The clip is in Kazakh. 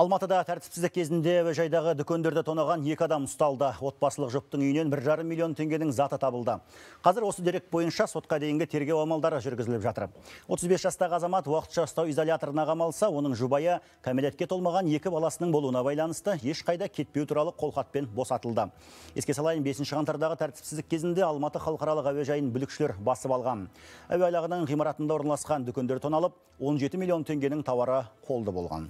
Алматыда тәртіпсіздік кезінде өжайдағы дүкендерді тонаған екі адам ұсталды. Отбасылық жұптың үйінен 1,5 миллион теңгенің заты табылды. Қазір осы дерек бойынша сотқа дейінгі тергеу амалдары жүргізіліп жатыр. 35 жастағы азамат уақытша ұстау изоляторына қамалса, оның жұбайы кәмелетке толмаған екі баласының болуына байланысты ешқайда кетпеу туралы қолхатпен босатылды. Еске салайын 5 қаңтардағы тәртіпсіздік кезінде Алматы халықаралық әуежайын бүлікшілер басып алған. Әуе айлағының ғимаратында орналасқан дүкендер тоналып, 17 миллион теңгенің тауары қолды болған.